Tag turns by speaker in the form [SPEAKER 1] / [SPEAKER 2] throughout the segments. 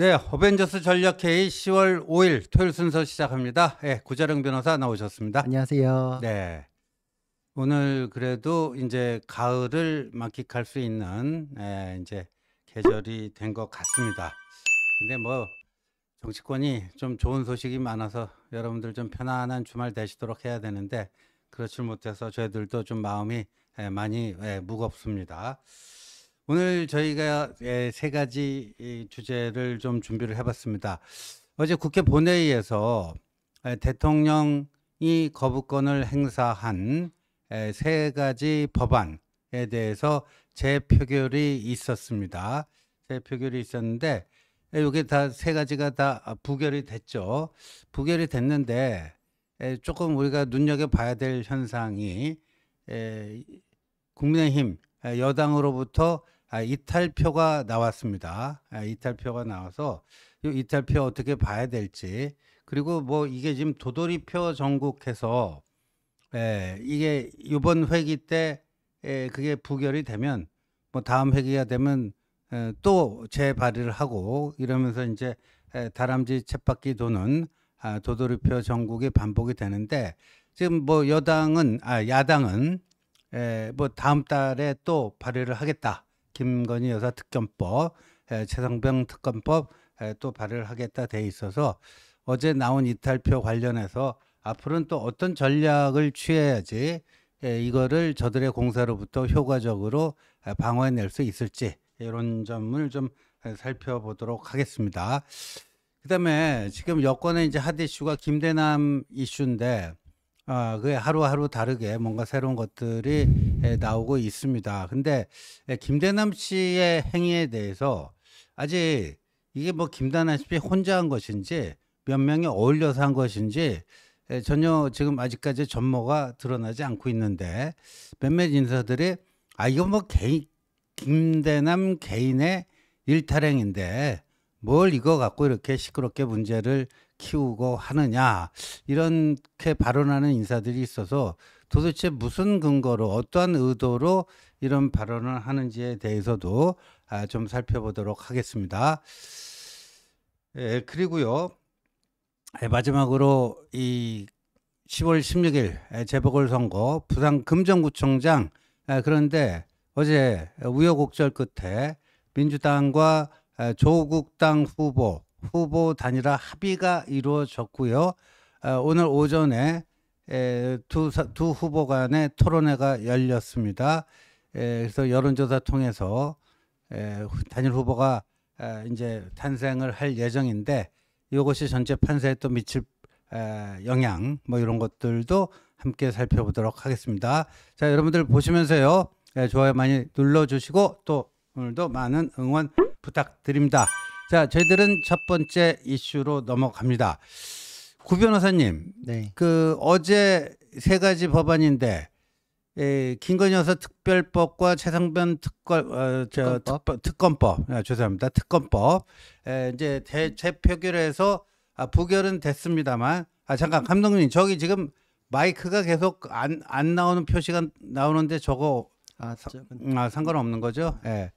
[SPEAKER 1] 네, 어벤져스 전략회의 10월 5일 토요일 순서 시작합니다. 예, 네, 구자령 변호사 나오셨습니다. 안녕하세요. 네. 오늘 그래도 이제 가을을 만끽할 수 있는 예, 이제 계절이 된 것 같습니다. 근데 뭐 정치권이 좀 좋은 소식이 많아서 여러분들 좀 편안한 주말 되시도록 해야 되는데 그렇지 못해서 저희들도 좀 마음이 예, 많이 예, 무겁습니다. 오늘 저희가 예, 세 가지 이 주제를 좀 준비를 해봤습니다. 어제 국회 본회의에서 에, 대통령이 거부권을 행사한 에, 세 가지 법안에 대해서 재표결이 있었습니다. 재표결이 있었는데 에, 이게 다 세 가지가 다 부결이 됐죠. 부결이 됐는데 에, 조금 우리가 눈여겨 봐야 될 현상이 에, 국민의힘 에, 여당으로부터 아, 이탈표가 나왔습니다. 아, 이탈표가 나와서 이 이탈표 어떻게 봐야 될지 그리고 뭐 이게 지금 도돌이표 전국해서 예, 이게 이번 회기 때 예, 그게 부결이 되면 뭐 다음 회기가 되면 예, 또 재발의를 하고 이러면서 이제 예, 다람쥐 챗바퀴 도는 아, 도돌이표 전국이 반복이 되는데 지금 뭐 여당은 아 야당은 예, 뭐 다음 달에 또 발의를 하겠다. 김건희 여사 특검법, 에, 최상병 특검법 에, 또 발의하겠다 돼 있어서 어제 나온 이탈표 관련해서 앞으로는 또 어떤 전략을 취해야지 에, 이거를 저들의 공사로부터 효과적으로 에, 방어해낼 수 있을지 이런 점을 좀 에, 살펴보도록 하겠습니다. 그다음에 지금 여권의 이제 핫 이슈가 김대남 이슈인데 아, 그게 하루하루 다르게 뭔가 새로운 것들이 나오고 있습니다. 근데 김대남 씨의 행위에 대해서 아직 이게 뭐 김대남 씨 혼자 한 것인지 몇 명이 어울려서 한 것인지 전혀 지금 아직까지 전모가 드러나지 않고 있는데 몇몇 인사들이 아이거뭐 개인 김대남 개인의 일탈행인데 뭘 이거 갖고 이렇게 시끄럽게 문제를 키우고 하느냐 이렇게 발언하는 인사들이 있어서 도대체 무슨 근거로 어떠한 의도로 이런 발언을 하는지에 대해서도 아, 좀 살펴보도록 하겠습니다. 예, 그리고요 예, 마지막으로 이 10월 16일 예, 재보궐선거 부산 금정구청장 아, 그런데 어제 우여곡절 끝에 민주당과 아, 조국당 후보 후보 단일화 합의가 이루어졌고요. 어, 오늘 오전에 두, 두 후보 간의 토론회가 열렸습니다. 그래서 여론조사 통해서 단일 후보가 이제 탄생을 할 예정인데 이것이 전체 판세에 또 미칠 영향 뭐 이런 것들도 함께 살펴보도록 하겠습니다. 자 여러분들 보시면서요 좋아요 많이 눌러주시고 또 오늘도 많은 응원 부탁드립니다. 자, 저희들은 첫 번째 이슈로 넘어갑니다. 구 변호사님, 네. 그 어제 세 가지 법안인데 에, 예, 김건희 여사 특별법과 최상변 특권 어, 저, 특권법, 특권법 아, 죄송합니다 특권법 에, 예, 이제 대, 재표결해서 아, 부결은 됐습니다만 아 잠깐 감독님 저기 지금 마이크가 계속 안, 안 나오는 표시가 나오는데 저거 아, 사, 아 상관없는 거죠? 예.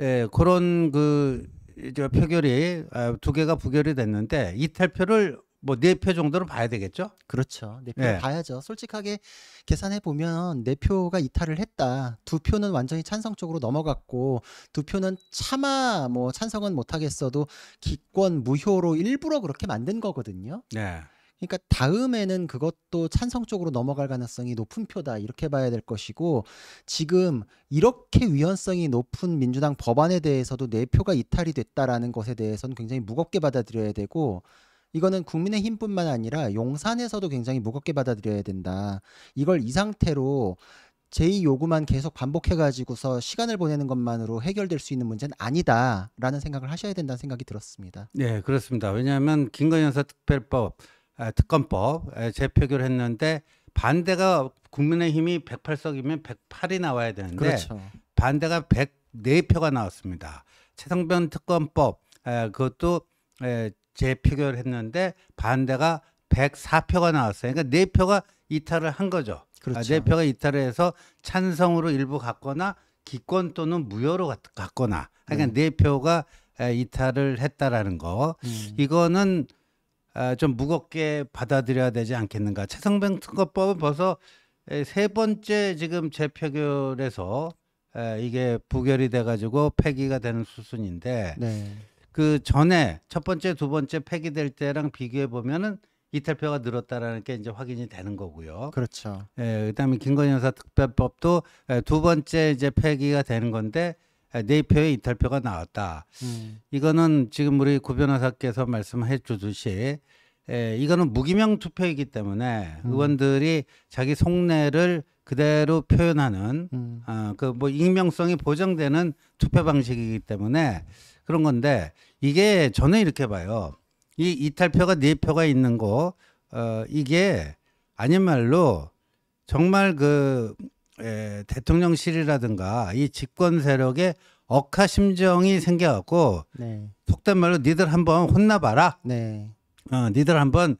[SPEAKER 1] 예, 그런 그저 표결이 아, 두 개가 부결이 됐는데 이탈표를 뭐네표
[SPEAKER 2] 정도로 봐야 되겠죠? 그렇죠. 네표 네. 예. 봐야죠. 솔직하게 계산해 보면 네 표가 이탈을 했다. 두 표는 완전히 찬성 쪽으로 넘어갔고 두 표는 차마 뭐 찬성은 못 하겠어도 기권 무효로 일부러 그렇게 만든 거거든요. 네. 그러니까 다음에는 그것도 찬성 쪽으로 넘어갈 가능성이 높은 표다 이렇게 봐야 될 것이고 지금 이렇게 위헌성이 높은 민주당 법안에 대해서도 내 표가 이탈이 됐다라는 것에 대해서는 굉장히 무겁게 받아들여야 되고 이거는 국민의힘뿐만 아니라 용산에서도 굉장히 무겁게 받아들여야 된다. 이걸 이 상태로 제2 요구만 계속 반복해가지고서 시간을 보내는 것만으로 해결될 수 있는 문제는 아니다라는 생각을 하셔야 된다는 생각이 들었습니다.
[SPEAKER 1] 네, 그렇습니다. 왜냐하면 김건희 여사 특별법 특검법 재표결 했는데 반대가 국민의힘이 108석이면 108이 나와야 되는데 그렇죠. 반대가 104표가 나왔습니다. 최성변 특검법 그것도 재표결했는데 반대가 104표가 나왔어요. 그러니까 4표가 이탈을 한 거죠. 아, 그렇죠. 4표가 이탈을 해서 찬성으로 일부 갔거나 기권 또는 무효로 갔거나 그러니까 음. 네. 4표가 이탈을 했다라는 거. 음. 이거는 아, 좀 무겁게 받아들여야 되지 않겠는가. 최성병 특검법은 벌써 세 번째 지금 재표결에서 이게 부결이 돼가지고 폐기가 되는 수순인데 네. 그 전에 첫 번째, 두 번째 폐기될 때랑 비교해 보면은 이탈표가 늘었다라는 게 이제 확인이 되는 거고요. 그렇죠. 예, 그다음에 김건희 여사 특별법도 두 번째 이제 폐기가 되는 건데 내표의 이탈표가 나왔다. 음. 이거는 지금 우리 구 변호사께서 말씀해 주듯이 에, 이거는 무기명 투표이기 때문에 음. 의원들이 자기 속내를 그대로 표현하는 음. 어, 그뭐 익명성이 보장되는 투표 방식이기 때문에 그런 건데 이게 저는 이렇게 봐요. 이 이탈표가 네 표가 있는 거 어, 이게 아닌 말로 정말 그 에, 예, 대통령실이라든가 이 집권 세력의 억하 심정이 생겨갖고 네. 속된 말로 니들 한번 혼나봐라. 네. 어, 니들 한번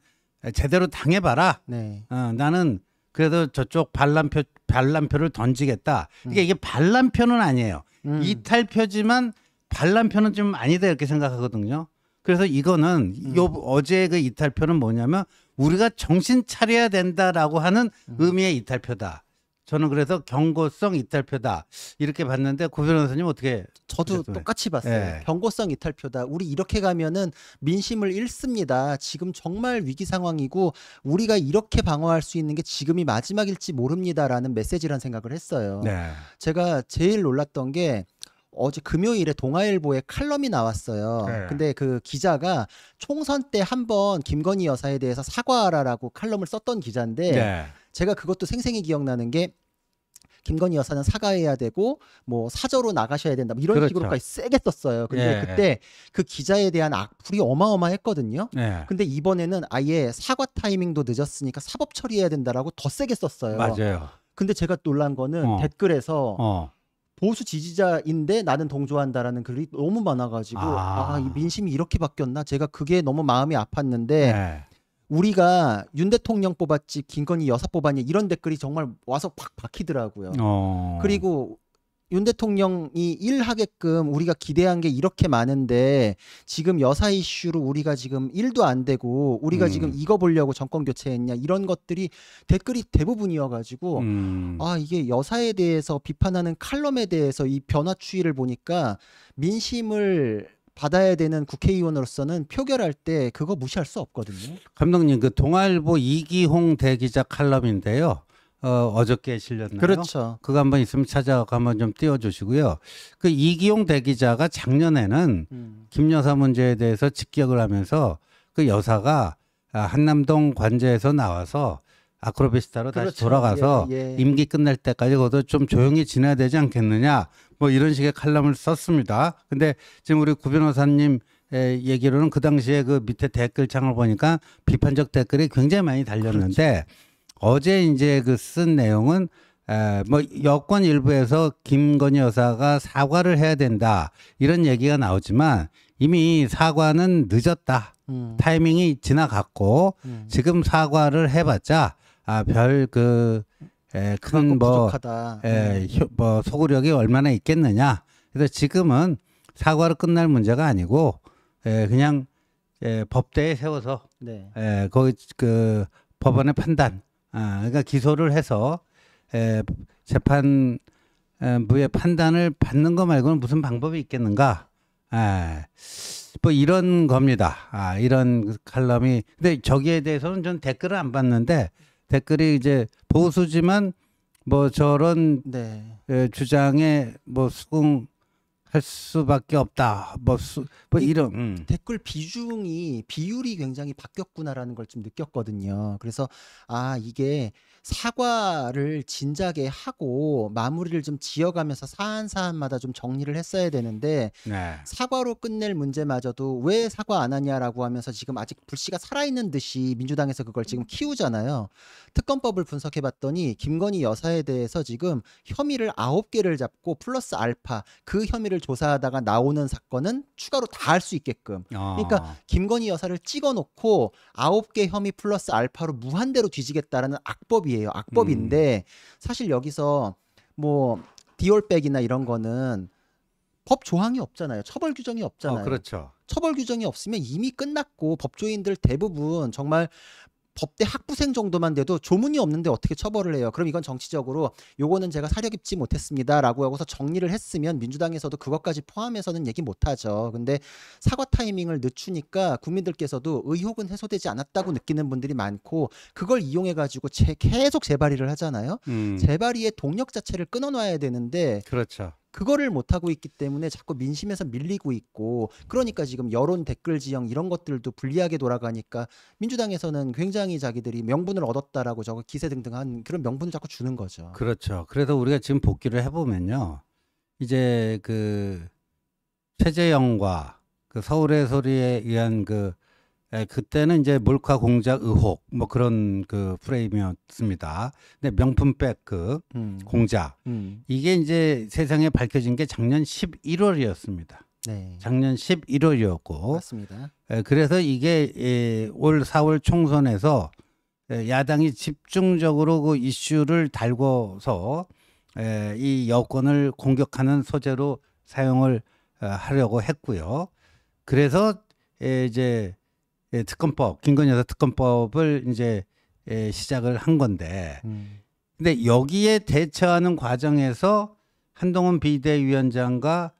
[SPEAKER 1] 제대로 당해봐라. 네. 어, 나는 그래도 저쪽 반란표 반란표를 던지겠다. 음. 이게 이게 반란표는 아니에요. 음. 이탈표지만 반란표는 좀 아니다 이렇게 생각하거든요. 그래서 이거는 음. 요 어제 그 이탈표는 뭐냐면 우리가 정신 차려야 된다라고 하는 음. 의미의 이탈표다. 저는 그래서
[SPEAKER 2] 경고성 이탈표다 이렇게 봤는데 고 변호사님 어떻게 저도 똑같이 봤어요. 예. 경고성 이탈표다. 우리 이렇게 가면은 민심을 잃습니다. 지금 정말 위기 상황이고 우리가 이렇게 방어할 수 있는 게 지금이 마지막일지 모릅니다라는 메시지란 생각을 했어요. 네. 제가 제일 놀랐던 게 어제 금요일에 동아일보에 칼럼이 나왔어요. 네. 근데 그 기자가 총선 때 한 번 김건희 여사에 대해서 사과하라라고 칼럼을 썼던 기자인데 네. 제가 그것도 생생히 기억나는 게 김건희 여사는 사과해야 되고 뭐 사저로 나가셔야 된다 뭐 이런 그렇죠. 식으로까지 세게 썼어요. 근데 예. 그때 그 기자에 대한 악플이 어마어마했거든요. 예. 근데 이번에는 아예 사과 타이밍도 늦었으니까 사법 처리해야 된다라고 더 세게 썼어요. 맞아요. 근데 제가 놀란 거는 어. 댓글에서 어. 보수 지지자인데 나는 동조한다라는 글이 너무 많아가지고 아, 아 민심이 이렇게 바뀌었나 제가 그게 너무 마음이 아팠는데 네. 우리가 윤 대통령 뽑았지 김건희 여사 뽑았냐 이런 댓글이 정말 와서 팍 박히더라고요. 어. 그리고 윤 대통령이 일하게끔 우리가 기대한 게 이렇게 많은데 지금 여사 이슈로 우리가 지금 일도안 되고 우리가 음. 지금 이거 보려고 정권 교체했냐 이런 것들이 댓글이 대부분이어가지고 음. 아 이게 여사에 대해서 비판하는 칼럼에 대해서 이 변화 추이를 보니까 민심을 받아야 되는 국회의원으로서는 표결할 때 그거 무시할 수 없거든요. 감독님
[SPEAKER 1] 그 동아일보 이기홍 대기자 칼럼인데요. 어, 어저께 실렸나요? 그렇죠. 그거 한번 있으면 찾아가 한번 좀 띄워주시고요. 그 이기용 대기자가 작년에는 음. 김여사 문제에 대해서 직격을 하면서 그 여사가 아, 한남동 관제에서 나와서 아크로비스타로 그렇죠. 다시 돌아가서 예, 예. 임기 끝날 때까지 그것도 좀 조용히 지나야 되지 않겠느냐 뭐 이런 식의 칼럼을 썼습니다. 근데 지금 우리 구 변호사님 얘기로는 그 당시에 그 밑에 댓글창을 보니까 비판적 댓글이 굉장히 많이 달렸는데 그렇죠. 어제 이제 그 쓴 내용은 에, 뭐 여권 일부에서 김건희 여사가 사과를 해야 된다 이런 얘기가 나오지만 이미 사과는 늦었다. 음. 타이밍이 지나갔고 음. 지금 사과를 해봤자 아, 별 그, 에, 예, 큰 뭐, 부족하다. 에, 예, 네. 뭐, 소구력이 얼마나 있겠느냐. 그래서 지금은 사과로 끝날 문제가 아니고, 에, 예, 그냥, 에, 법대에 세워서, 네. 에, 거기 그 법원의 판단, 아, 그러니까 기소를 해서, 에, 재판, 부의 판단을 받는 거 말고는 무슨 방법이 있겠는가? 에, 뭐 이런 겁니다. 아, 이런 칼럼이. 근데 저기에 대해서는 전 댓글을 안 봤는데 댓글이 이제 보수지만 뭐 저런 네. 예, 주장에 뭐 수긍 할 수밖에 없다.
[SPEAKER 2] 뭐, 수, 뭐 이런 음. 댓글 비중이 비율이 굉장히 바뀌었구나라는 걸 좀 느꼈거든요. 그래서 아 이게 사과를 진작에 하고 마무리를 좀 지어가면서 사안 사안마다 좀 정리를 했어야 되는데 네. 사과로 끝낼 문제마저도 왜 사과 안 하냐라고 하면서 지금 아직 불씨가 살아있는 듯이 민주당에서 그걸 지금 키우잖아요. 특검법을 분석해봤더니 김건희 여사에 대해서 지금 혐의를 아홉 개를 잡고 플러스 알파 그 혐의를 조사하다가 나오는 사건은 추가로 다 할 수 있게끔. 아. 그러니까 김건희 여사를 찍어놓고 아홉 개 혐의 플러스 알파로 무한대로 뒤지겠다라는 악법이에요. 악법인데 음. 사실 여기서 뭐 디올백이나 이런 거는 법 조항이 없잖아요. 처벌 규정이 없잖아요. 어, 그렇죠. 처벌 규정이 없으면 이미 끝났고 법조인들 대부분 정말 법대 학부생 정도만 돼도 조문이 없는데 어떻게 처벌을 해요? 그럼 이건 정치적으로 요거는 제가 사려깊지 못했습니다라고 하고서 정리를 했으면 민주당에서도 그것까지 포함해서는 얘기 못하죠. 근데 사과 타이밍을 늦추니까 국민들께서도 의혹은 해소되지 않았다고 느끼는 분들이 많고 그걸 이용해 가지고 계속 재발의를 하잖아요. 음. 재발의의 동력 자체를 끊어놔야 되는데 그렇죠. 그거를 못하고 있기 때문에 자꾸 민심에서 밀리고 있고 그러니까 지금 여론 댓글 지형 이런 것들도 불리하게 돌아가니까 민주당에서는 굉장히 자기들이 명분을 얻었다라고 저거 기세 등등한 그런 명분을 자꾸 주는 거죠.
[SPEAKER 1] 그렇죠. 그래서 우리가 지금 복귀를 해보면요. 이제 그 최재형과 그 서울의 소리에 의한 그 예, 그때는 이제 몰카 공작 의혹 뭐 그런 그 프레임이었습니다. 근데 명품 백그 음. 공작 음. 이게 이제 세상에 밝혀진 게 작년 11월이었습니다. 네. 작년 11월이었고 맞습니다. 예, 그래서 이게 예, 올 4월 총선에서 예, 야당이 집중적으로 그 이슈를 달궈서 예, 이 여권을 공격하는 소재로 사용을 어, 하려고 했고요. 그래서 예, 이제 예, 특검법 김건희 여사 특검법을 이제 예, 시작을 한 건데 음. 근데 여기에 대처하는 과정에서 한동훈 비대위원장과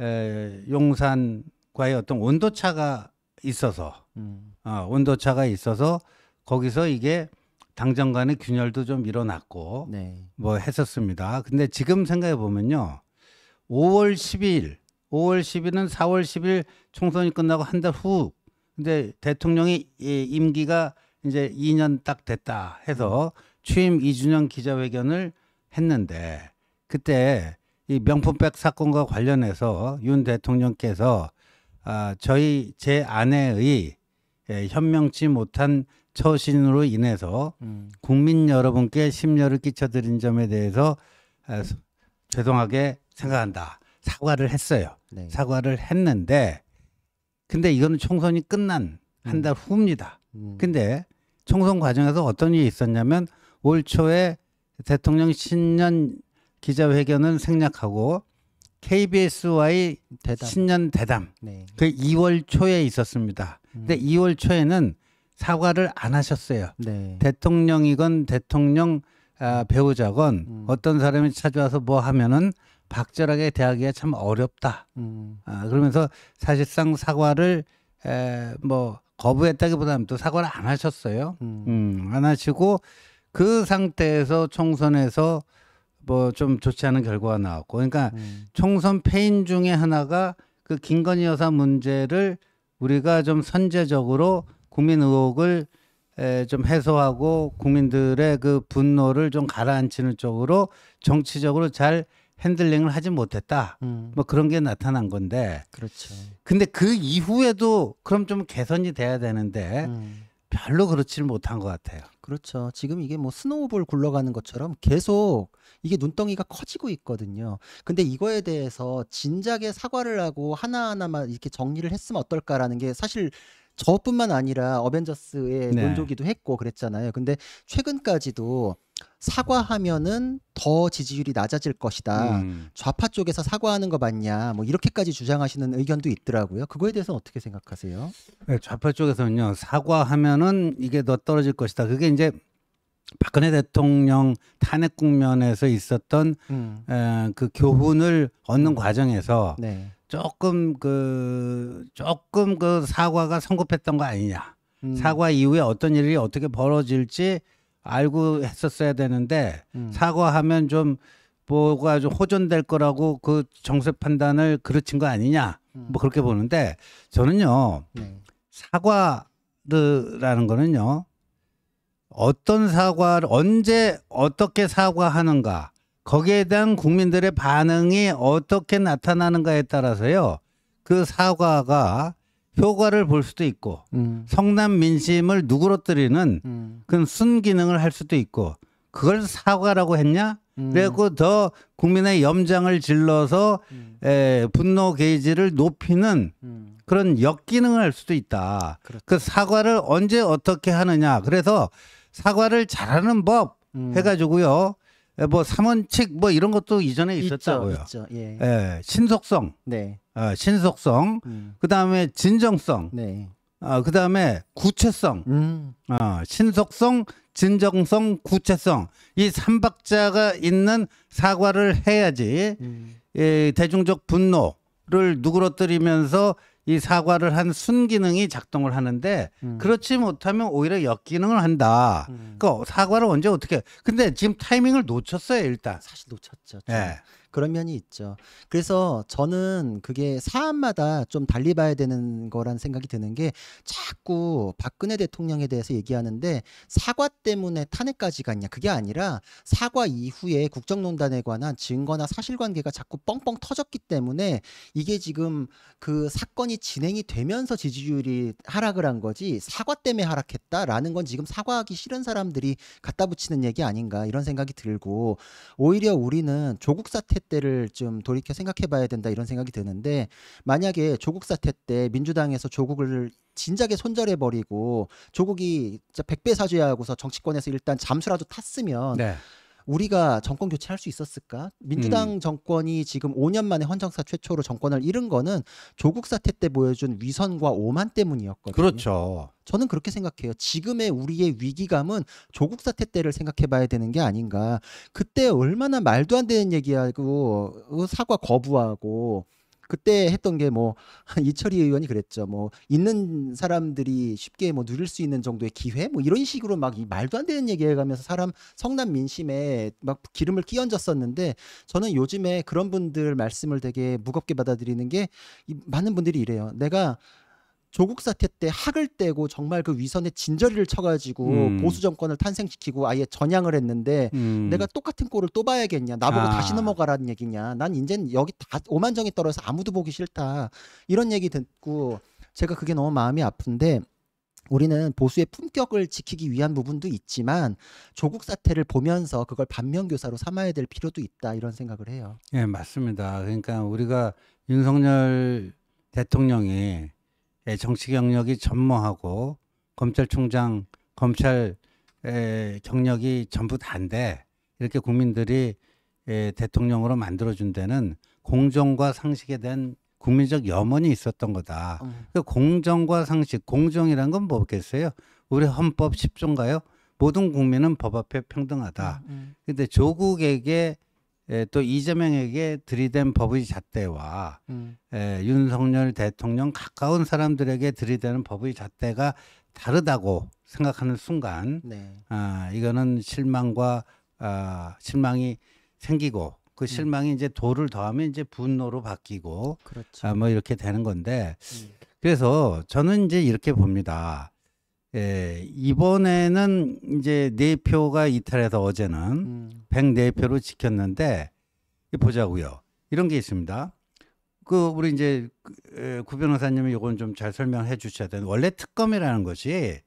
[SPEAKER 1] 에, 예, 용산과의 어떤 온도차가 있어서 음. 어, 온도차가 있어서 거기서 이게 당정 간의 균열도 좀 일어났고 네. 뭐 했었습니다. 근데 지금 생각해 보면요. 5월 12일, 5월 1 2일은 4월 10일 총선이 끝나고 한달후 근데 대통령이 임기가 이제 2년 딱 됐다 해서 취임 2주년 기자회견을 했는데 그때 이 명품백 사건과 관련해서 윤 대통령께서 아, 저희 제 아내의 예, 현명치 못한 처신으로 인해서 음. 국민 여러분께 심려를 끼쳐드린 점에 대해서 에, 아, 죄송하게 생각한다 사과를 했어요. 네. 사과를 했는데 근데 이거는 총선이 끝난 한 달 후입니다. 음. 근데 총선 과정에서 어떤 일이 있었냐면 올 초에 대통령 신년 기자회견은 생략하고 KBS와의 대담. 신년 대담 네. 그 2월 초에 있었습니다. 음. 근데 2월 초에는 사과를 안 하셨어요. 네. 대통령이건 대통령 아, 배우자건 음. 어떤 사람이 찾아와서 뭐 하면은 박절하게 대하기가 참 어렵다. 음. 아, 그러면서 사실상 사과를 에, 뭐 거부했다기보다는 또 사과를 안 하셨어요. 음. 음, 안 하시고 그 상태에서 총선에서 뭐 좀 좋지 않은 결과가 나왔고, 그러니까 음. 총선 패인 중에 하나가 그 김건희 여사 문제를 우리가 좀 선제적으로 국민 의혹을 에, 좀 해소하고 국민들의 그 분노를 좀 가라앉히는 쪽으로 정치적으로 잘 핸들링을 하지 못했다. 음. 뭐 그런 게 나타난 건데. 그렇죠. 근데 그 이후에도 그럼 좀 개선이 돼야 되는데 음. 별로 그렇지를
[SPEAKER 2] 못한 것 같아요. 그렇죠. 지금 이게 뭐 스노우볼 굴러가는 것처럼 계속 이게 눈덩이가 커지고 있거든요. 근데 이거에 대해서 진작에 사과를 하고 하나하나만 이렇게 정리를 했으면 어떨까라는 게 사실 저뿐만 아니라 어벤져스의 네. 논조기도 했고 그랬잖아요. 근데 최근까지도 사과하면은 더 지지율이 낮아질 것이다. 음. 좌파 쪽에서 사과하는 거 맞냐? 뭐 이렇게까지 주장하시는 의견도 있더라고요. 그거에 대해서 는 어떻게 생각하세요?
[SPEAKER 1] 네, 좌파 쪽에서는요. 사과하면은 이게 더 떨어질 것이다. 그게 이제 박근혜 대통령 탄핵 국면에서 있었던 음. 에, 그 교훈을 얻는 음. 과정에서 네. 조금 그 조금 그 사과가 성급했던 거 아니냐. 음. 사과 이후에 어떤 일이 어떻게 벌어질지 알고 했었어야 되는데 음. 사과하면 좀 뭐가 아주 호전될 거라고 그 정세 판단을 그르친 거 아니냐 음. 뭐 그렇게 보는데 저는요 네. 사과라는 거는요 어떤 사과를 언제 어떻게 사과하는가 거기에 대한 국민들의 반응이 어떻게 나타나는가에 따라서요 그 사과가 효과를 볼 수도 있고 음. 성남 민심을 누그러뜨리는 음. 그런 순기능을 할 수도 있고 그걸 사과라고 했냐? 음. 그래갖고 더 국민의 염장을 질러서 음. 에, 분노 게이지를 높이는 음. 그런 역기능을 할 수도 있다. 그렇죠. 그 사과를 언제 어떻게 하느냐. 그래서 사과를 잘하는 법 음. 해가지고요. 예, 뭐 삼원칙 뭐 이런 것도 이전에 있었다고요. 있죠, 있죠. 예, 예. 예. 신속성. 네. 아, 신속성. 음. 그다음에 진정성. 네. 아, 그다음에 구체성. 음. 아, 신속성, 진정성, 구체성. 이 삼박자가 있는 사과를 해야지. 음. 예, 대중적 분노를 누그러뜨리면서 이 사과를 한 순기능이 작동을 하는데 음. 그렇지 못하면 오히려 역기능을
[SPEAKER 2] 한다. 음. 그 사과를 언제 어떻게? 근데 지금 타이밍을 놓쳤어요 일단. 사실 놓쳤죠. 네. 그런 면이 있죠. 그래서 저는 그게 사안마다 좀 달리 봐야 되는 거란 생각이 드는 게 자꾸 박근혜 대통령에 대해서 얘기하는데 사과 때문에 탄핵까지 갔냐 그게 아니라 사과 이후에 국정농단에 관한 증거나 사실관계가 자꾸 뻥뻥 터졌기 때문에 이게 지금 그 사건이 진행이 되면서 지지율이 하락을 한 거지 사과 때문에 하락했다라는 건 지금 사과하기 싫은 사람들이 갖다 붙이는 얘기 아닌가 이런 생각이 들고 오히려 우리는 조국 사태 때를 좀 돌이켜 생각해 봐야 된다 이런 생각이 드는데 만약에 조국 사태 때 민주당에서 조국을 진작에 손절해 버리고 조국이 진짜 100배 사죄하고서 정치권에서 일단 잠수라도 탔으면 네. 우리가 정권 교체할 수 있었을까? 민주당 음. 정권이 지금 5년 만에 헌정사 최초로 정권을 잃은 거는 조국 사태 때 보여준 위선과 오만 때문이었거든요. 그렇죠. 저는 그렇게 생각해요. 지금의 우리의 위기감은 조국 사태 때를 생각해 봐야 되는 게 아닌가. 그때 얼마나 말도 안 되는 얘기하고 사과 거부하고 그때 했던 게 뭐 이철희 의원이 그랬죠. 뭐 있는 사람들이 쉽게 뭐 누릴 수 있는 정도의 기회 뭐 이런 식으로 막이 말도 안 되는 얘기해 가면서 사람 성남 민심에 막 기름을 끼얹었었는데 저는 요즘에 그런 분들 말씀을 되게 무겁게 받아들이는 게이 많은 분들이 이래요. 내가 조국 사태 때 학을 떼고 정말 그위선의 진저리를 쳐가지고 음. 보수 정권을 탄생시키고 아예 전향을 했는데 음. 내가 똑같은 꼴을 또 봐야겠냐 나보고 아. 다시 넘어가라는 얘기냐 난 이젠 여기 다 오만정이 떨어서 아무도 보기 싫다 이런 얘기 듣고 제가 그게 너무 마음이 아픈데 우리는 보수의 품격을 지키기 위한 부분도 있지만 조국 사태를 보면서 그걸 반면교사로 삼아야 될 필요도 있다 이런 생각을 해요.
[SPEAKER 1] 예, 맞습니다. 그러니까 우리가 윤석열 대통령이 예, 정치 경력이 전무하고 검찰총장, 검찰 경력이 전부 다인데 이렇게 국민들이 예, 대통령으로 만들어준 데는 공정과 상식에 대한 국민적 염원이 있었던 거다. 어. 그 공정과 상식, 공정이란 건 뭐겠어요? 우리 헌법 10조인가요? 모든 국민은 법 앞에 평등하다. 음. 음. 근데 조국에게 예, 또 이재명에게 들이댄 법의 잣대와 음. 예, 윤석열 대통령 가까운 사람들에게 들이대는 법의 잣대가 다르다고 생각하는 순간 네. 아, 이거는 실망과 아, 실망이 생기고 그 음. 실망이 음. 이제 도를 더하면 이제 분노로 바뀌고 그렇죠. 아, 뭐 이렇게 되는 건데 음. 그래서 저는 이제 이렇게 봅니다. 예, 이번에는 이제 네 표가 이탈해서 어제는 음. 104표로 지켰는데 보자고요. 이런 게 있습니다. 그 우리 이제 그, 구 변호사님이 이건 좀 잘 설명해 주셔야 되는 원래 특검이라는 것이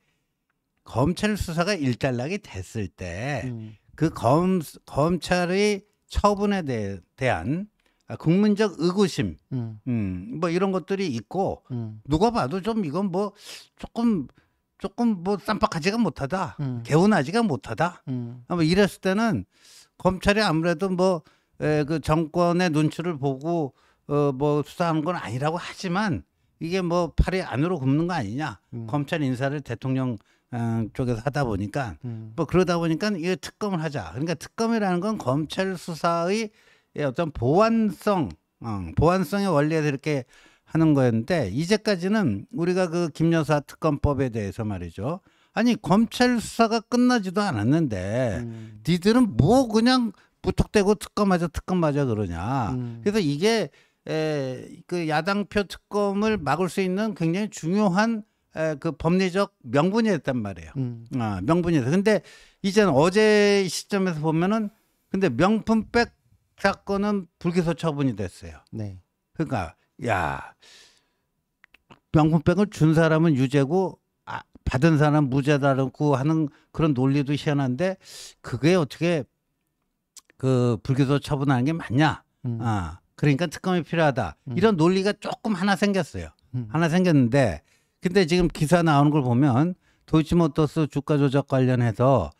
[SPEAKER 1] 검찰 수사가 일단락이 됐을 때그 음. 그 검, 검찰의 처분에 대, 대한 아, 국민적 의구심 음. 음. 뭐 이런 것들이 있고 음. 누가 봐도 좀 이건 뭐 조금 조금 뭐 쌈박하지가 못하다, 음. 개운하지가 못하다. 음. 뭐 이랬을 때는 검찰이 아무래도 뭐 그 정권의 눈치를 보고 어뭐 수사하는건 아니라고 하지만 이게 뭐 팔이 안으로 굽는 거 아니냐. 음. 검찰 인사를 대통령 어, 쪽에서 하다 보니까 음. 뭐 그러다 보니까 이거 특검을 하자. 그러니까 특검이라는 건 검찰 수사의 어떤 보완성, 어, 보완성의 원리에서 이렇게 하는 거였는데 이제까지는 우리가 그 김여사 특검법에 대해서 말이죠. 아니 검찰 수사가 끝나지도 않았는데 음. 니들은 뭐 그냥 부탁되고 특검 하자 특검 하자 그러냐. 음. 그래서 이게 에그 야당표 특검을 막을 수 있는 굉장히 중요한 에그 법리적 명분이었단 말이에요. 음. 아, 명분이었어. 근데 이제는 어제 시점에서 보면은 근데 명품백 사건은 불기소 처분이 됐어요. 네. 그러니까 야 명품백을 준 사람은 유죄고 아, 받은 사람 무죄다라고 하는 그런 논리도 희한한데 그게 어떻게 그 불교도 처분하는 게 맞냐? 음. 아 그러니까 특검이 필요하다 음. 이런 논리가 조금 하나 생겼어요. 음. 하나 생겼는데 근데 지금 기사 나오는 걸 보면 도이치모터스 주가 조작 관련해서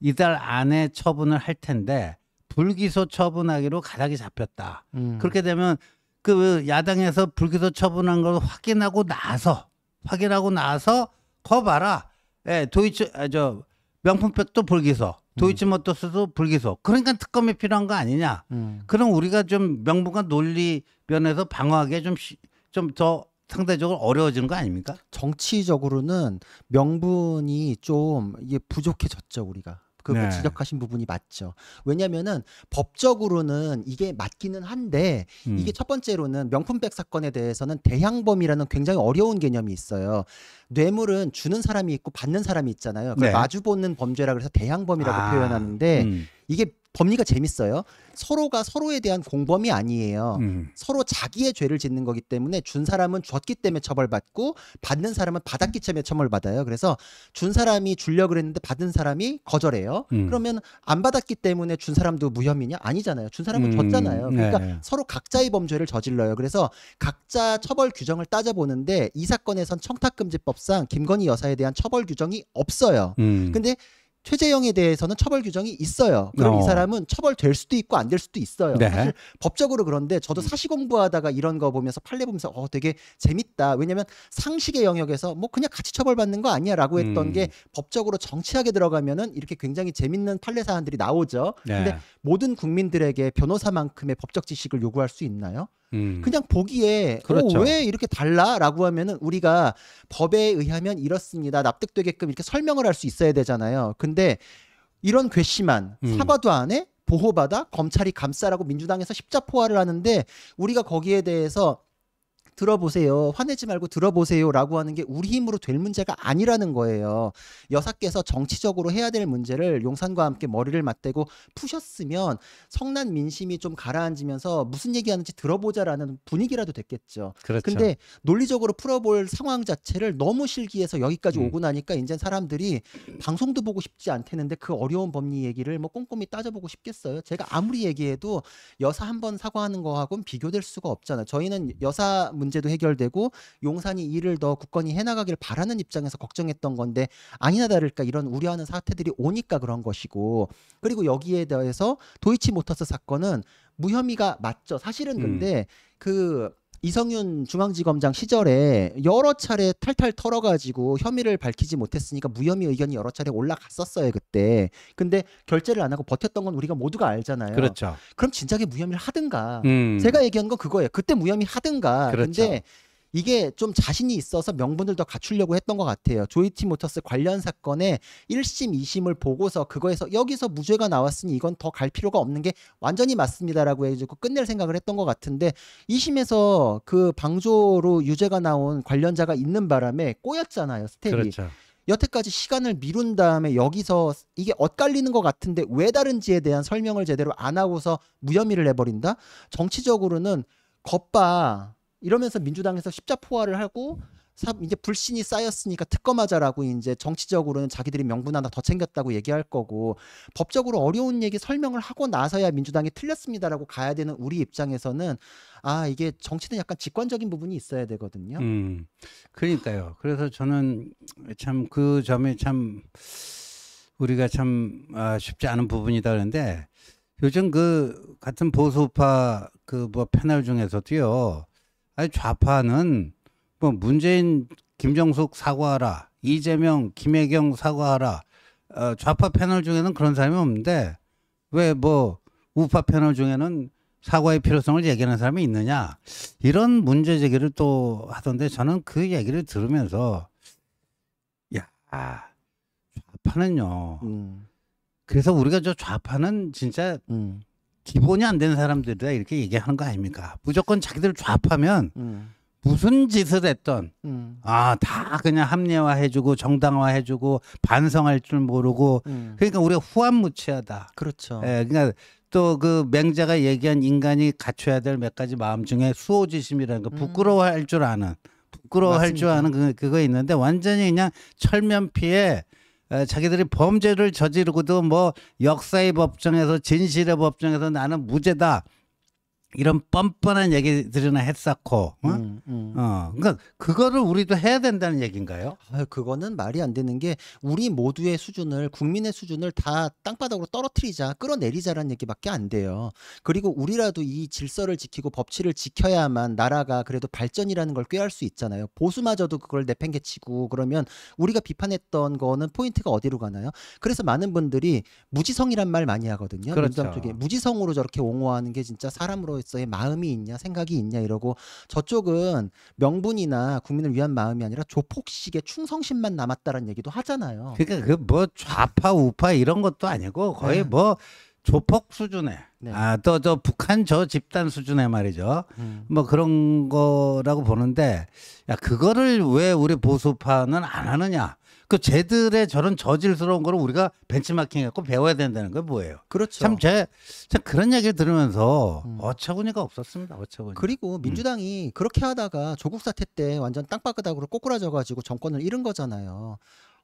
[SPEAKER 1] 이달 안에 처분을 할 텐데 불기소 처분하기로 가닥이 잡혔다. 음. 그렇게 되면 그 야당에서 불기소 처분한 걸 확인하고 나서 확인하고 나서 거 봐라. 예, 도이치 아, 저 명품백도 불기소. 음. 도이치모터스도 불기소. 그러니까 특검이 필요한 거 아니냐. 음. 그럼 우리가 좀 명분과 논리 면에서 방어하기에 좀좀 더
[SPEAKER 2] 상대적으로 어려워지는 거 아닙니까? 정치적으로는 명분이 좀 이게 부족해졌죠 우리가. 네. 그 네. 지적하신 부분이 맞죠. 왜냐면은 법적으로는 이게 맞기는 한데 음. 이게 첫 번째로는 명품백 사건에 대해서는 대향범이라는 굉장히 어려운 개념이 있어요. 뇌물은 주는 사람이 있고 받는 사람이 있잖아요. 그걸 네. 마주 보는 범죄라 그래서 대향범이라고 아. 표현하는데 음. 이게 법리가 재밌어요. 서로가 서로에 대한 공범이 아니에요. 음. 서로 자기의 죄를 짓는 거기 때문에 준 사람은 줬기 때문에 처벌받고 받는 사람은 받았기 때문에 처벌받아요. 그래서 준 사람이 줄려 그랬는데 받은 사람이 거절해요. 음. 그러면 안 받았기 때문에 준 사람도 무혐의냐? 아니잖아요. 준 사람은 음. 줬잖아요. 네. 그러니까 네. 서로 각자의 범죄를 저질러요. 그래서 각자 처벌 규정을 따져보는데 이 사건에선 청탁금지법상 김건희 여사에 대한 처벌 규정이 없어요. 음. 근데 최재형에 대해서는 처벌 규정이 있어요. 그럼 어. 이 사람은 처벌될 수도 있고 안 될 수도 있어요. 네. 사실 법적으로 그런데 저도 음. 사시 공부하다가 이런 거 보면서 판례 보면서 어 되게 재밌다. 왜냐면 상식의 영역에서 뭐 그냥 같이 처벌받는 거 아니야라고 했던 음. 게 법적으로 정치하게 들어가면은 이렇게 굉장히 재밌는 판례 사안들이 나오죠. 네. 근데 모든 국민들에게 변호사만큼의 법적 지식을 요구할 수 있나요? 음. 그냥 보기에 어, 그렇죠. 어, 왜 이렇게 달라라고 하면은 우리가 법에 의하면 이렇습니다. 납득되게끔 이렇게 설명을 할 수 있어야 되잖아요. 근데 이런 괘씸한 음. 사과도 안 해? 보호받아? 검찰이 감싸라고 민주당에서 십자포화를 하는데 우리가 거기에 대해서 들어보세요. 화내지 말고 들어보세요라고 하는 게 우리 힘으로 될 문제가 아니라는 거예요. 여사께서 정치적으로 해야 될 문제를 용산과 함께 머리를 맞대고 푸셨으면 성난 민심이 좀 가라앉으면서 무슨 얘기하는지 들어보자라는 분위기라도 됐겠죠. 그렇죠. 근데 논리적으로 풀어볼 상황 자체를 너무 실기해서 여기까지 음. 오고 나니까 이제 사람들이 방송도 보고 싶지 않겠는데 그 어려운 법리 얘기를 뭐 꼼꼼히 따져보고 싶겠어요. 제가 아무리 얘기해도 여사 한 번 사과하는 거하고는 비교될 수가 없잖아요. 저희는 여사 문제도 해결되고 용산이 이를 더 굳건히 해나가길 바라는 입장에서 걱정했던 건데 아니나 다를까 이런 우려하는 사태들이 오니까 그런 것이고 그리고 여기에 대해서 도이치모터스 사건은 무혐의가 맞죠. 사실은 음. 근데 음. 그 이성윤 중앙지검장 시절에 여러 차례 탈탈 털어가지고 혐의를 밝히지 못했으니까 무혐의 의견이 여러 차례 올라갔었어요 그때. 근데 결재를 안 하고 버텼던 건 우리가 모두가 알잖아요. 그렇죠. 그럼 진작에 무혐의를 하든가. 음. 제가 얘기한 건 그거예요. 그때 무혐의 하든가. 그렇죠. 근데 이게 좀 자신이 있어서 명분을 더 갖추려고 했던 것 같아요. 조이티 모터스 관련 사건에 1심, 2심을 보고서 그거에서 여기서 무죄가 나왔으니 이건 더 갈 필요가 없는 게 완전히 맞습니다라고 해주고 끝낼 생각을 했던 것 같은데 2심에서 그 방조로 유죄가 나온 관련자가 있는 바람에 꼬였잖아요. 스텝이. 그렇죠. 여태까지 시간을 미룬 다음에 여기서 이게 엇갈리는 것 같은데 왜 다른지에 대한 설명을 제대로 안 하고서 무혐의를 해버린다? 정치적으로는 겉바 이러면서 민주당에서 십자포화를 하고 사, 이제 불신이 쌓였으니까 특검하자라고 이제 정치적으로는 자기들이 명분 하나 더 챙겼다고 얘기할 거고 법적으로 어려운 얘기 설명을 하고 나서야 민주당이 틀렸습니다라고 가야 되는 우리 입장에서는 아 이게 정치는 약간 직관적인 부분이 있어야 되거든요. 음, 그러니까요. 그래서 저는 참 그점에참
[SPEAKER 1] 그 우리가 참 아, 쉽지 않은 부분이다 그런데 요즘 그 같은 보수파 그 뭐 패널 중에서도요. 아니 좌파는 뭐 문재인 김정숙 사과하라 이재명 김혜경 사과하라 어, 좌파 패널 중에는 그런 사람이 없는데 왜 뭐 우파 패널 중에는 사과의 필요성을 얘기하는 사람이 있느냐 이런 문제 제기를 또 하던데 저는 그 얘기를 들으면서 야 좌파는요 음. 그래서 우리가 저 좌파는 진짜 음. 기본이 안 되는 사람들이다 이렇게 얘기하는 거 아닙니까? 무조건 자기들 좌파면 음. 무슨 짓을 했던 음. 아다 그냥 합리화해주고 정당화해주고 반성할 줄 모르고 음. 그러니까 우리가 후한무치하다. 그렇죠. 예, 그러니까 또 그 맹자가 얘기한 인간이 갖춰야 될 몇 가지 마음 중에 수호지심이라는 거 음. 부끄러워할 줄 아는
[SPEAKER 2] 부끄러워할 맞습니다. 줄 아는
[SPEAKER 1] 그, 그거 있는데 완전히 그냥 철면피에 자기들이 범죄를 저지르고도 뭐 역사의 법정에서 진실의 법정에서 나는 무죄다 이런 뻔뻔한 얘기들이나 했었고, 어? 음, 음. 어, 그러니까
[SPEAKER 2] 그거를 우리도 해야 된다는 얘기인가요? 아, 그거는 말이 안 되는 게 우리 모두의 수준을 국민의 수준을 다 땅바닥으로 떨어뜨리자, 끌어내리자라는 얘기밖에 안 돼요. 그리고 우리라도 이 질서를 지키고 법치를 지켜야만 나라가 그래도 발전이라는 걸 꾀할 수 있잖아요. 보수마저도 그걸 내팽개치고 그러면 우리가 비판했던 거는 포인트가 어디로 가나요? 그래서 많은 분들이 무지성이란 말 많이 하거든요. 그렇죠. 민주당 쪽에 무지성으로 저렇게 옹호하는 게 진짜 사람으로 있어. 얘 마음이 있냐, 생각이 있냐 이러고 저쪽은 명분이나 국민을 위한 마음이 아니라 조폭식의 충성심만 남았다는 라 얘기도 하잖아요. 그러니까 그 뭐
[SPEAKER 1] 좌파 우파 이런 것도 아니고 거의 네. 뭐 조폭 수준에 네. 아또 저 북한 저 집단 수준에 말이죠. 음. 뭐 그런 거라고 보는데 야 그거를 왜 우리 보수파는 안 하느냐? 그 쟤들의 저런 저질스러운 거를 우리가 벤치마킹해갖고 배워야 된다는 건 뭐예요?
[SPEAKER 2] 그렇죠. 참제참 그런 얘기를 들으면서
[SPEAKER 1] 음. 어처구니가 없었습니다. 어처구니.
[SPEAKER 2] 그리고 음. 민주당이 음. 그렇게 하다가 조국 사태 때 완전 땅바닥으로 꼬꾸라져 가지고 정권을 잃은 거잖아요.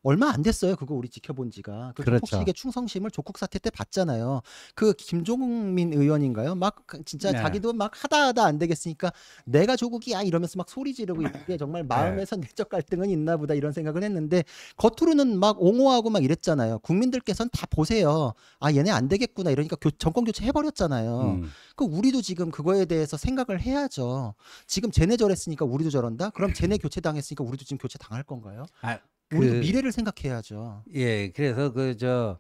[SPEAKER 2] 얼마 안 됐어요. 그거 우리 지켜본 지가. 그 그렇죠. 조폭식의 충성심을 조국 사태 때 봤잖아요. 그 김종민 의원인가요? 막 그 진짜 네. 자기도 막 하다 하다 안 되겠으니까 내가 조국이야 아, 이러면서 막 소리 지르고 있는게 정말 네. 마음에서 네. 내적 갈등은 있나 보다 이런 생각을 했는데 겉으로는 막 옹호하고 막 이랬잖아요. 국민들께서는 다 보세요. 아 얘네 안 되겠구나 이러니까 교, 정권 교체 해버렸잖아요. 음. 그 우리도 지금 그거에 대해서 생각을 해야죠. 지금 쟤네 저랬으니까 우리도 저런다. 그럼 쟤네 교체 당했으니까 우리도 지금 교체 당할 건가요? 아, 우리도 그 미래를 생각해야죠.
[SPEAKER 1] 예, 그래서 그저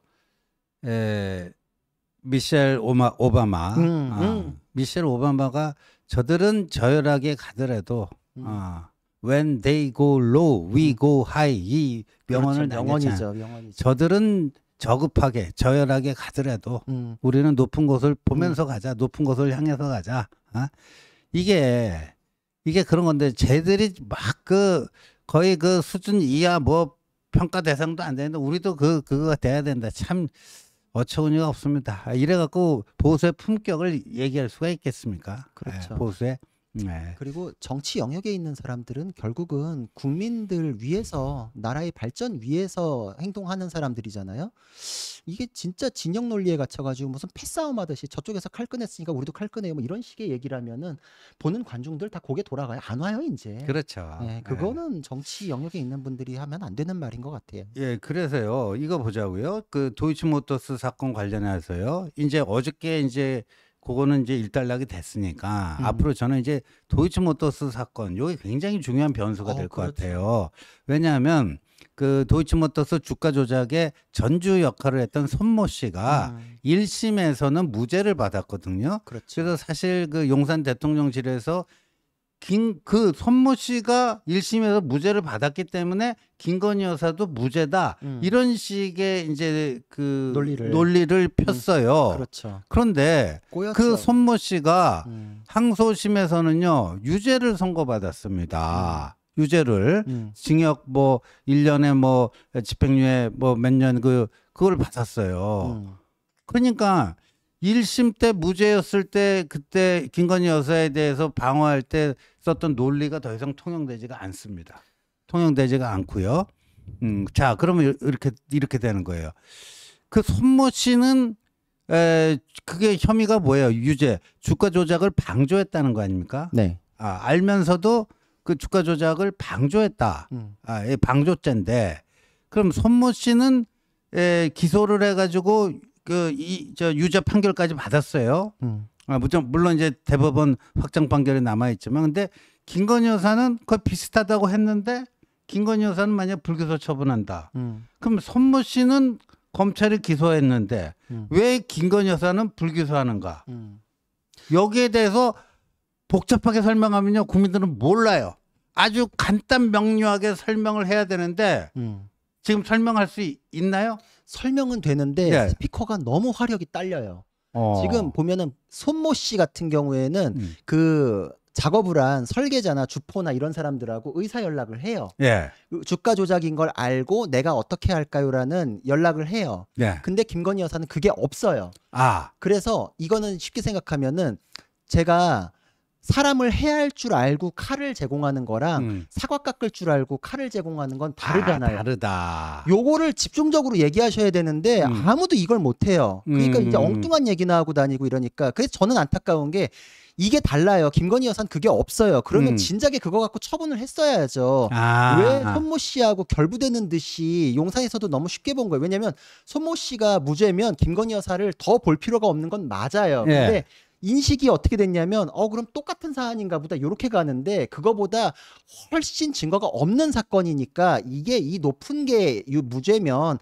[SPEAKER 1] 미셸 오마, 오바마, 음, 아, 음. 미셸 오바마가 저들은 저열하게 가더라도 음. 아, When they go low, we 음. go high 이 그렇죠. 명언을 그렇죠, 명언이죠, 명언이죠. 저들은 저급하게 저열하게 가더라도 음. 우리는 높은 곳을 보면서 음. 가자, 높은 곳을 향해서 가자. 아? 이게 이게 그런 건데 쟤들이 막그 거의 그 수준 이하 뭐 평가 대상도 안 되는데 우리도 그 그거가 돼야 된다. 참 어처구니가 없습니다. 아, 이래갖고 보수의 품격을 얘기할
[SPEAKER 2] 수가 있겠습니까? 예, 그렇죠. 네, 보수의 네. 그리고 정치 영역에 있는 사람들은 결국은 국민들 위해서 나라의 발전 위해서 행동하는 사람들이잖아요. 이게 진짜 진영 논리에 갇혀가지고 무슨 패싸움 하듯이 저쪽에서 칼끈했으니까 우리도 칼끈해요뭐 이런 식의 얘기라면은 보는 관중들 다 고개 돌아가요. 안 와요 이제.
[SPEAKER 1] 그렇죠. 네, 네. 그거는
[SPEAKER 2] 네. 정치 영역에 있는 분들이 하면 안 되는 말인 것 같아요.
[SPEAKER 1] 예, 그래서요. 이거 보자고요. 그 도이치모터스 사건 관련해서요. 이제 어저께 이제 그거는 이제 일단락이 됐으니까 음. 앞으로 저는 이제 도이치모터스 사건 요게 굉장히 중요한 변수가 어, 될것 그렇죠. 같아요. 왜냐하면 그 도이치모터스 주가 조작의 전주 역할을 했던 손모 씨가 1심에서는 아. 무죄를 받았거든요. 그렇죠. 그래서 사실 그 용산 대통령실에서 김그 손모 씨가 1심에서 무죄를 받았기 때문에 김건희 여사도 무죄다 음. 이런 식의 이제 그 논리를, 논리를 음. 폈어요. 음. 그렇죠. 그런데 그 꼬였어그 손모 씨가 음. 항소심에서는요 유죄를 선고받았습니다. 음. 유죄를 음. 징역 뭐 1년에 뭐 집행유예 뭐 몇 년 그 그걸 받았어요. 그러니까 1심 때 무죄였을 때 그때 김건희 여사에 대해서 방어할 때 썼던 논리가 더 이상 통용되지가 않습니다. 통용되지가 않고요. 음, 자, 그러면 이렇게 이렇게 되는 거예요. 그 손모 씨는 에, 그게 혐의가 뭐예요? 유죄 주가 조작을 방조했다는 거 아닙니까? 네. 아, 알면서도 그 주가 조작을 방조했다. 음. 아, 예, 방조죄인데 그럼 손모 씨는 에, 기소를 해가지고 그이저 유죄 판결까지 받았어요. 음. 아, 물론 이제 대법원 확정 판결이 남아 있지만 근데 김건희 여사는 거의 비슷하다고 했는데 김건희 여사는 만약 불기소 처분한다. 음. 그럼 손모 씨는 검찰이 기소했는데 음. 왜 김건희 여사는 불기소하는가? 음. 여기에 대해서 복잡하게 설명하면요 국민들은 몰라요. 아주
[SPEAKER 2] 간단 명료하게 설명을 해야 되는데 음. 지금 설명할 수 있나요? 설명은 되는데 네. 스피커가 너무 화력이 딸려요. 어. 지금 보면은 손모 씨 같은 경우에는 음. 그 작업을 한 설계자나 주포나 이런 사람들하고 의사 연락을 해요. 예. 그 주가 조작인 걸 알고 내가 어떻게 할까요라는 연락을 해요. 예. 근데 김건희 여사는 그게 없어요. 아. 그래서 이거는 쉽게 생각하면은 제가 사람을 해할 줄 알고 칼을 제공하는 거랑 음. 사과 깎을 줄 알고 칼을 제공하는 건 다르잖아요. 아, 다르다. 요거를 집중적으로 얘기하셔야 되는데 음. 아무도 이걸 못 해요. 그러니까 음. 이제 엉뚱한 얘기나 하고 다니고 이러니까 그래서 저는 안타까운 게 이게 달라요. 김건희 여사는 그게 없어요. 그러면 음. 진작에 그거 갖고 처분을 했어야죠. 아. 왜 손모 씨하고 결부되는 듯이 용산에서도 너무 쉽게 본 거예요. 왜냐하면 손모 씨가 무죄면 김건희 여사를 더 볼 필요가 없는 건 맞아요. 예. 근데 인식이 어떻게 됐냐면 어 그럼 똑같은 사안인가 보다 이렇게 가는데 그거보다 훨씬 증거가 없는 사건이니까 이게 이 높은 게 무죄면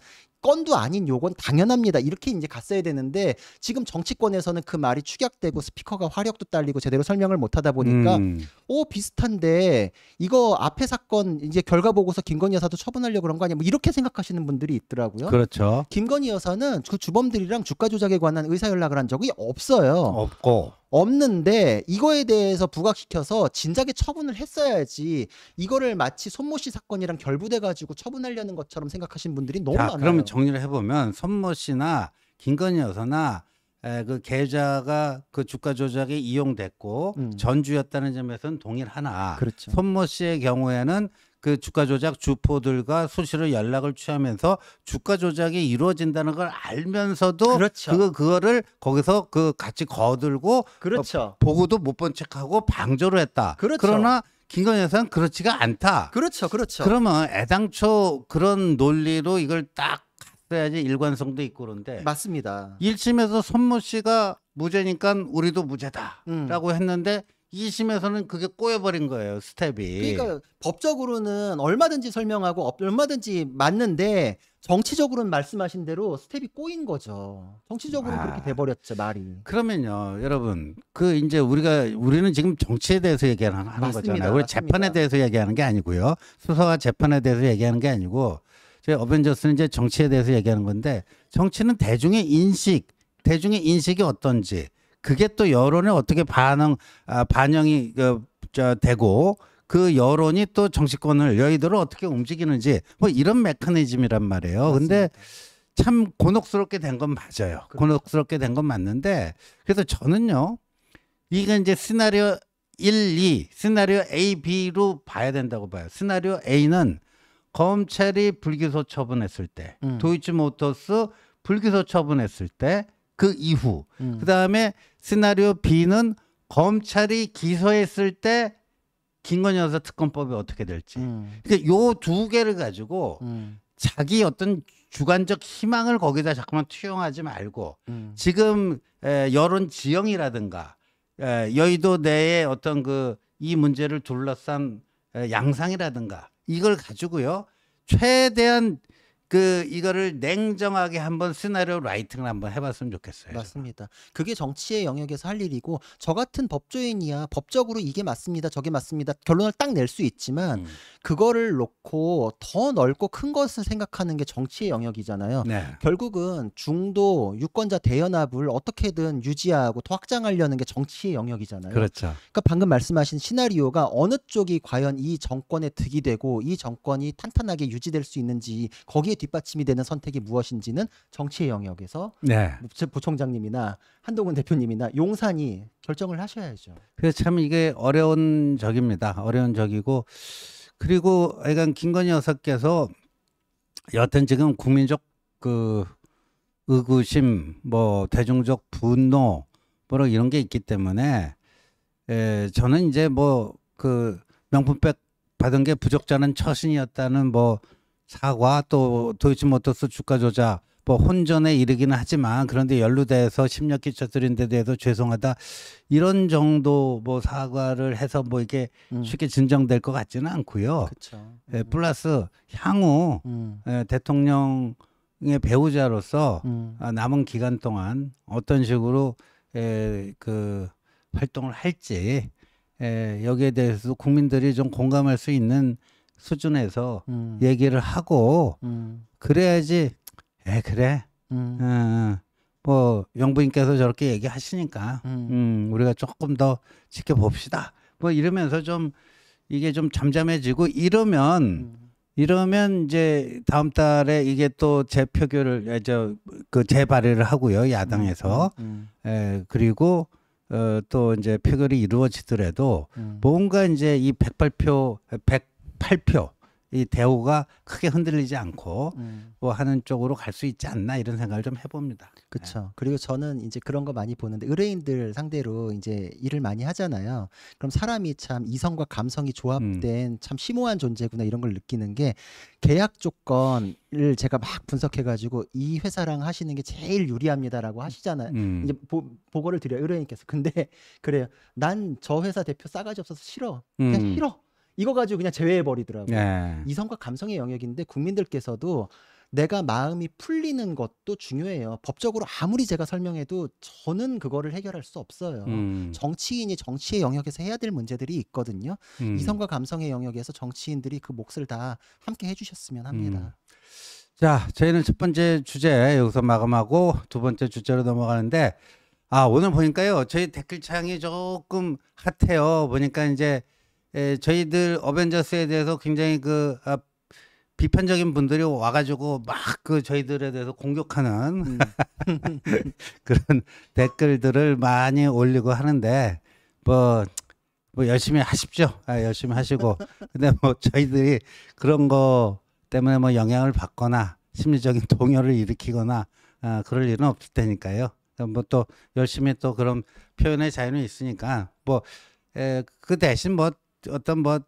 [SPEAKER 2] 건도 아닌 요건 당연합니다. 이렇게 이제 갔어야 되는데 지금 정치권에서는 그 말이 축약되고 스피커가 화력도 딸리고 제대로 설명을 못 하다 보니까 음. 오 비슷한데 이거 앞에 사건 이제 결과 보고서 김건희 여사도 처분하려고 그런 거 아니야? 뭐 이렇게 생각하시는 분들이 있더라고요. 그렇죠. 김건희 여사는 그 주범들이랑 주가 조작에 관한 의사 연락을 한 적이 없어요. 없고 없는데 이거에 대해서 부각시켜서 진작에 처분을 했어야지 이거를 마치 손모씨 사건이랑 결부돼 가지고 처분하려는 것처럼 생각하시는 분들이 너무 자, 많아요. 그러면
[SPEAKER 1] 정리를 해보면 손모 씨나 김건희 여사나 에, 그 계좌가 그 주가 조작에 이용됐고 음. 전주였다는 점에서는 동일하나 그렇죠. 손모 씨의 경우에는 그 주가 조작 주포들과 수시로 연락을 취하면서 주가 조작이 이루어진다는 걸 알면서도 그렇죠. 그거 그거를 거기서 그 같이 거들고 그렇죠. 어, 보고도 못 본 척하고 방조를 했다. 그렇죠. 그러나 김건희 여사는 그렇지가 않다.
[SPEAKER 2] 그렇죠, 그렇죠.
[SPEAKER 1] 그러면 애당초 그런 논리로 이걸 딱 갔어야지 일관성도 있고 그런데 맞습니다. 1심에서 손모 씨가 무죄니까 우리도
[SPEAKER 2] 무죄다라고 음. 했는데 2심에서는 그게 꼬여버린 거예요 스텝이. 그러니까 법적으로는 얼마든지 설명하고 얼마든지 맞는데 정치적으로는 말씀하신 대로 스텝이 꼬인 거죠. 정치적으로 아, 그렇게 돼버렸죠 말이. 그러면요 여러분
[SPEAKER 1] 그 이제 우리가 우리는 지금 정치에 대해서 얘기하는 맞습니다, 거잖아요. 우리 맞습니다. 재판에 대해서 얘기하는 게 아니고요 수사와 재판에 대해서 얘기하는 게 아니고 저희 어벤져스는 이제 정치에 대해서 얘기하는 건데 정치는 대중의 인식, 대중의 인식이 어떤지. 그게 또 여론에 어떻게 반응 아, 반영이 그, 저, 되고 그 여론이 또 정치권을 여의도로 어떻게 움직이는지 뭐 이런 메커니즘이란 말이에요. 맞습 근데 참 곤혹스럽게 된 건 맞아요. 그렇죠. 곤혹스럽게 된 건 맞는데 그래서 저는요. 이게 이제 시나리오 1, 2, 시나리오 A, B로 봐야 된다고 봐요. 시나리오 A는 검찰이 불기소 처분했을 때, 음. 도이치모터스 불기소 처분했을 때그 이후 음. 그다음에 시나리오 B는 검찰이 기소했을 때 김건희 여사 특검법이 어떻게 될지 음. 그러니까 요 두 개를 가지고 음. 자기 어떤 주관적 희망을 거기다 자꾸만 투영하지 말고 음. 지금 에, 여론 지형이라든가 에, 여의도 내에 어떤 그 이 문제를 둘러싼 에, 양상이라든가 이걸 가지고요 최대한 그 이거를 냉정하게
[SPEAKER 2] 한번 시나리오 라이팅을 한번 해봤으면 좋겠어요. 맞습니다. 저는. 그게 정치의 영역에서 할 일이고 저 같은 법조인이야 법적으로 이게 맞습니다, 저게 맞습니다 결론을 딱 낼 수 있지만 음. 그거를 놓고 더 넓고 큰 것을 생각하는 게 정치의 영역이잖아요. 네. 결국은 중도 유권자 대연합을 어떻게든 유지하고 더 확장하려는 게 정치의 영역이잖아요. 그렇죠. 그러니까 방금 말씀하신 시나리오가 어느 쪽이 과연 이 정권에 득이 되고 이 정권이 탄탄하게 유지될 수 있는지 거기에 뒷받침이 되는 선택이 무엇인지는 정치의 영역에서 네. 부총장님이나 한동훈 대표님이나 용산이 결정을 하셔야죠.
[SPEAKER 1] 그래서 참 이게 어려운 적입니다. 어려운 적이고 그리고 약간 김건희 여사께서 여하튼 지금 국민적 그 의구심, 뭐 대중적 분노, 뭐 이런 게 있기 때문에 에, 예, 저는 이제 뭐 그 명품백 받은 게 부적절한 처신이었다는 뭐 사과 또 도이치모터스 주가 조작 뭐 혼전에 이르기는 하지만 그런데 연루돼서 심력 끼쳐드린 데 대해서 죄송하다 이런 정도 뭐 사과를 해서 뭐 이게 음. 쉽게 진정될 것 같지는 않고요. 예, 음. 예, 플러스 향후 음. 예, 대통령의 배우자로서 음. 아, 남은 기간 동안 어떤 식으로 예, 그 활동을 할지 예, 여기에 대해서도 국민들이 좀 공감할 수 있는 수준에서 음. 얘기를 하고 음. 그래야지 에 그래 음. 어, 뭐 영부인께서 저렇게 얘기하시니까 음. 음 우리가 조금 더 지켜봅시다 뭐 이러면서 좀 이게 좀 잠잠해지고 이러면 음. 이러면 이제 다음 달에 이게 또 재표결을 저그 재발의를 하고요 야당에서 음, 에 그리고 어, 또 이제 표결이 이루어지더라도 뭔가 이제 이 백발표 백
[SPEAKER 2] 8표 이 대우가 크게 흔들리지 않고 음. 뭐 하는 쪽으로 갈 수 있지 않나 이런 생각을 좀 해봅니다. 그렇죠. 네. 그리고 저는 이제 그런 거 많이 보는데 의뢰인들 상대로 이제 일을 많이 하잖아요. 그럼 사람이 참 이성과 감성이 조합된 음. 참 심오한 존재구나 이런 걸 느끼는 게 계약 조건을 제가 막 분석해가지고 이 회사랑 하시는 게 제일 유리합니다라고 하시잖아요. 음. 이제 보, 보고를 드려 요 의뢰인께서 근데 그래요. 난 저 회사 대표 싸가지 없어서 싫어. 그냥 음. 싫어. 이거 가지고 그냥 제외해 버리더라고요. 네. 이성과 감성의 영역인데 국민들께서도 내가 마음이 풀리는 것도 중요해요. 법적으로 아무리 제가 설명해도 저는 그거를 해결할 수 없어요. 음. 정치인이 정치의 영역에서 해야 될 문제들이 있거든요. 음. 이성과 감성의 영역에서 정치인들이 그 몫을 다 함께 해주셨으면 음. 합니다. 음.
[SPEAKER 1] 자, 저희는 첫 번째 주제 여기서 마감하고 두 번째 주제로 넘어가는데 아 오늘 보니까요 저희 댓글창이 조금 핫해요. 보니까 이제 에, 예, 저희들 어벤져스에 대해서 굉장히 그 아, 비판적인 분들이 와가지고 막 그 저희들에 대해서 공격하는 음. 그런 댓글들을 많이 올리고 하는데 뭐. 뭐 열심히 하십시오. 아, 열심히 하시고. 근데 뭐 저희들이 그런 거 때문에 뭐 영향을 받거나 심리적인 동요를 일으키거나 아, 그럴 일은 없을 테니까요. 뭐 또 열심히 또 그런 표현의 자유는 있으니까 뭐 에, 예, 그 대신 뭐 어떤 뭐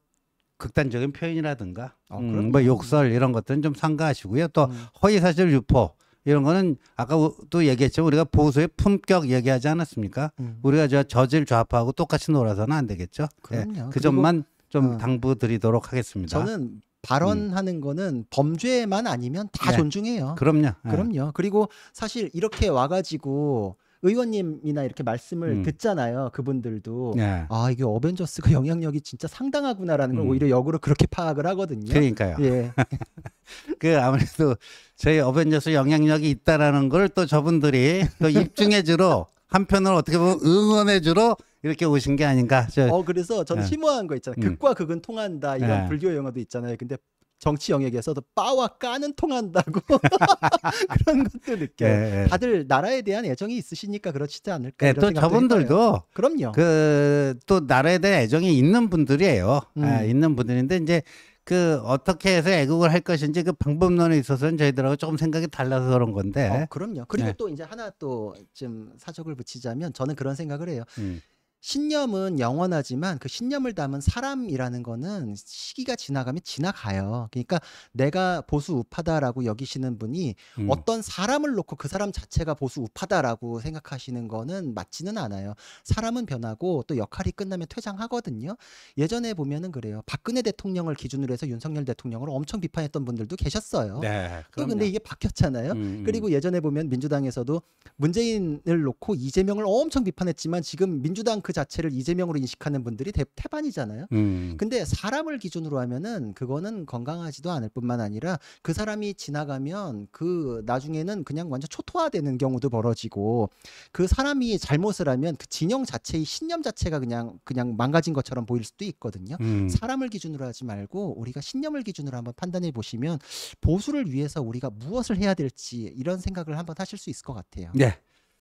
[SPEAKER 1] 극단적인 표현이라든가 아, 음, 뭐 욕설 이런 것들은 좀삼가하시고요또 음. 허위 사실 유포 이런 거는 아까도 얘기했죠 우리가 보수의 품격 얘기하지 않았습니까? 음. 우리가 저 저질 좌파하고 똑같이 놀아서는 안 되겠죠. 그럼요. 네, 그 점만 좀 어. 당부드리도록 하겠습니다. 저는 발언하는
[SPEAKER 2] 음. 거는 범죄만 아니면 다 네. 존중해요. 그럼요. 예. 그럼요. 네. 그리고 사실 이렇게 와가지고 의원님이나 이렇게 말씀을 음. 듣잖아요. 그분들도 네. 아 이게 어벤져스가 영향력이 진짜 상당하구나라는 걸 음. 오히려 역으로 그렇게 파악을 하거든요. 그러니까요. 예.
[SPEAKER 1] 그 아무래도 저희 어벤져스 영향력이 있다라는 걸 또 저분들이 또 입증해 주러 한편으로 어떻게 보면 응원해 주러 이렇게 오신 게 아닌가. 저, 어
[SPEAKER 2] 그래서 저는 네. 심오한 거 있잖아요. 음. 극과 극은 통한다 이런 네. 불교 영어도 있잖아요. 근데 정치 영역에서도 빠와 까는 통한다고 그런 것도 느껴요. 네. 다들 나라에 대한 애정이 있으시니까 그렇지 않을까. 네, 또 저분들도 해봐요. 그럼요.
[SPEAKER 1] 그 또 나라에 대한 애정이 있는 분들이에요. 음. 아, 있는 분들인데 이제 그 어떻게 해서 애국을 할 것인지 그 방법론에 있어서는 저희들하고 조금 생각이 달라서 그런 건데. 어, 그럼요. 그리고 네. 또
[SPEAKER 2] 이제 하나 또 좀 사족을 붙이자면 저는 그런 생각을 해요. 음. 신념은 영원하지만 그 신념을 담은 사람이라는 거는 시기가 지나가면 지나가요. 그러니까 내가 보수 우파다라고 여기시는 분이 음. 어떤 사람을 놓고 그 사람 자체가 보수 우파다라고 생각하시는 거는 맞지는 않아요. 사람은 변하고 또 역할이 끝나면 퇴장하거든요. 예전에 보면은 그래요. 박근혜 대통령을 기준으로 해서 윤석열 대통령을 엄청 비판했던 분들도 계셨어요. 네, 또 근데 이게 바뀌었잖아요. 음, 음. 그리고 예전에 보면 민주당에서도 문재인을 놓고 이재명을 엄청 비판했지만 지금 민주당 그그 자체를 이재명으로 인식하는 분들이 대, 태반이잖아요. 음. 근데 사람을 기준으로 하면은 그거는 건강하지도 않을 뿐만 아니라 그 사람이 지나가면 그 나중에는 그냥 완전 초토화되는 경우도 벌어지고 그 사람이 잘못을 하면 그 진영 자체의 신념 자체가 그냥 그냥 망가진 것처럼 보일 수도 있거든요. 음. 사람을 기준으로 하지 말고 우리가 신념을 기준으로 한번 판단해 보시면 보수를 위해서 우리가 무엇을 해야 될지 이런 생각을 한번 하실 수 있을 것 같아요. 네.